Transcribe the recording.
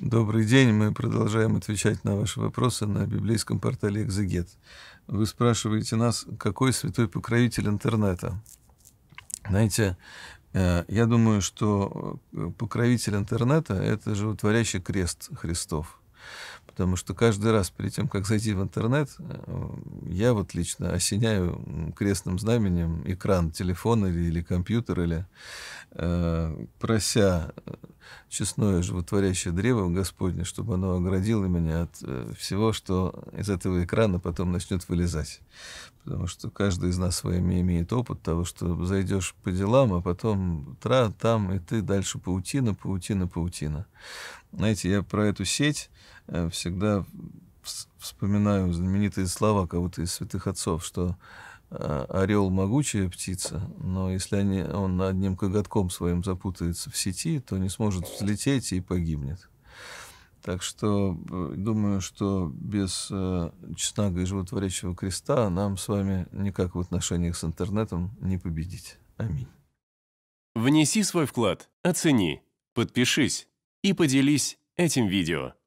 Добрый день. Мы продолжаем отвечать на ваши вопросы на библейском портале «Экзегет». Вы спрашиваете нас, какой святой покровитель интернета? Знаете, э, я думаю, что э, покровитель интернета – это животворящий крест Христов. Потому что каждый раз перед тем, как зайти в интернет, э, я вот лично осеняю крестным знаменем экран телефона или, или компьютера, или э, прося честное животворящее древо Господне, чтобы оно оградило меня от э, всего, что из этого экрана потом начнет вылезать. Потому что каждый из нас с вами имеет опыт того, что зайдешь по делам, а потом тра, там, и ты дальше паутина, паутина, паутина. Знаете, я про эту сеть э, всегда вспоминаю знаменитые слова кого-то из святых отцов, что Э, орел могучая птица, но если они, он одним коготком своим запутается в сети, то не сможет взлететь и погибнет. Так что э, думаю, что без э, чеснага и животворящего креста нам с вами никак в отношениях с интернетом не победить. Аминь. Внеси свой вклад, оцени, подпишись и поделись этим видео.